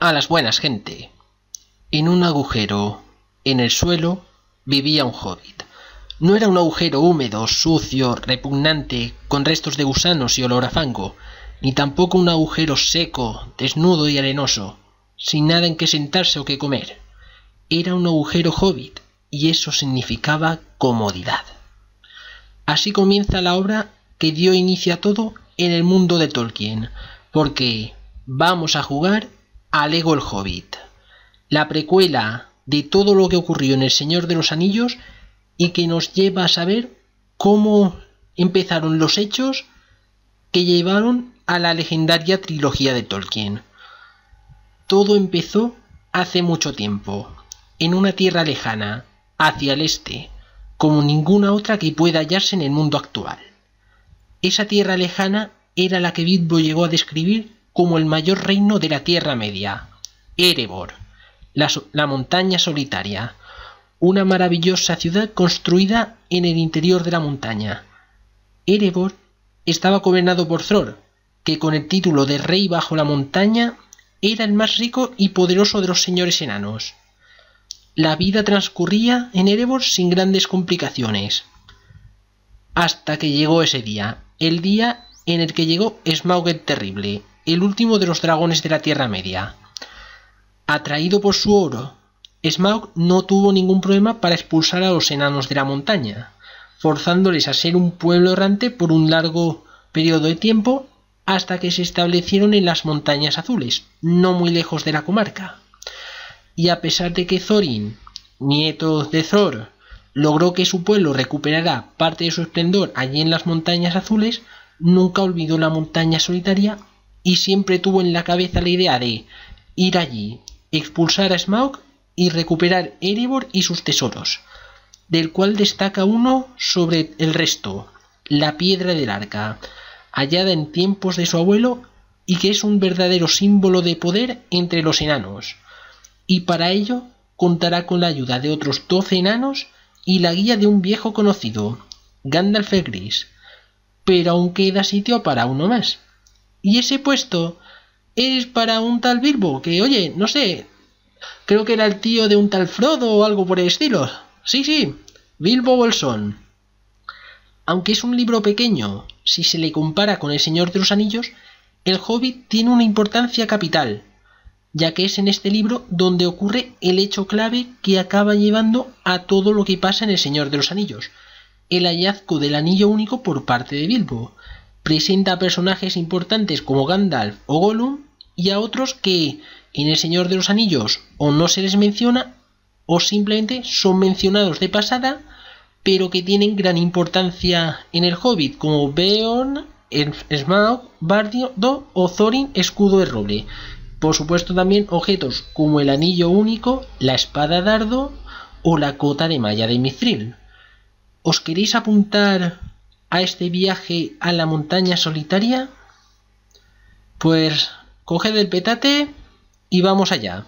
a las buenas, gente. En un agujero en el suelo vivía un hobbit. No era un agujero húmedo, sucio, repugnante, con restos de gusanos y olor a fango, ni tampoco un agujero seco, desnudo y arenoso, sin nada en que sentarse o que comer. Era un agujero hobbit, y eso significaba comodidad. Así comienza la obra que dio inicio a todo en el mundo de Tolkien, porque vamos a jugar Alego el Hobbit, la precuela de todo lo que ocurrió en El Señor de los Anillos y que nos lleva a saber cómo empezaron los hechos que llevaron a la legendaria trilogía de Tolkien. Todo empezó hace mucho tiempo, en una tierra lejana, hacia el este, como ninguna otra que pueda hallarse en el mundo actual. Esa tierra lejana era la que Bilbo llegó a describir como el mayor reino de la Tierra Media, Erebor, la, montaña solitaria, una maravillosa ciudad construida en el interior de la montaña. Erebor estaba gobernado por Thor, que con el título de rey bajo la montaña era el más rico y poderoso de los señores enanos. La vida transcurría en Erebor sin grandes complicaciones. Hasta que llegó ese día, el día en el que llegó Smaug el Terrible, el último de los dragones de la Tierra Media. Atraído por su oro, Smaug no tuvo ningún problema para expulsar a los enanos de la montaña, forzándoles a ser un pueblo errante por un largo periodo de tiempo hasta que se establecieron en las montañas azules, no muy lejos de la comarca. Y a pesar de que Thorin, nieto de Thor, logró que su pueblo recuperara parte de su esplendor allí en las montañas azules, nunca olvidó la montaña solitaria y siempre tuvo en la cabeza la idea de ir allí, expulsar a Smaug y recuperar Erebor y sus tesoros, del cual destaca uno sobre el resto, la piedra del arca, hallada en tiempos de su abuelo y que es un verdadero símbolo de poder entre los enanos. Y para ello contará con la ayuda de otros doce enanos y la guía de un viejo conocido, Gandalf el Gris. Pero aún queda sitio para uno más. Y ese puesto es para un tal Bilbo, que oye, no sé, creo que era el tío de un tal Frodo o algo por el estilo. Sí, sí, Bilbo Bolsón. Aunque es un libro pequeño, si se le compara con El Señor de los Anillos, El Hobbit tiene una importancia capital, ya que es en este libro donde ocurre el hecho clave que acaba llevando a todo lo que pasa en El Señor de los Anillos, el hallazgo del Anillo Único por parte de Bilbo, presenta a personajes importantes como Gandalf o Gollum y a otros que en El Señor de los Anillos o no se les menciona o simplemente son mencionados de pasada pero que tienen gran importancia en el Hobbit como Beorn, Smaug, Bardo o Thorin Escudo de Roble. Por supuesto también objetos como el anillo único, la espada dardo o la cota de malla de Mithril. ¿Os queréis apuntar a este viaje a la montaña solitaria? Pues coged el petate y vamos allá.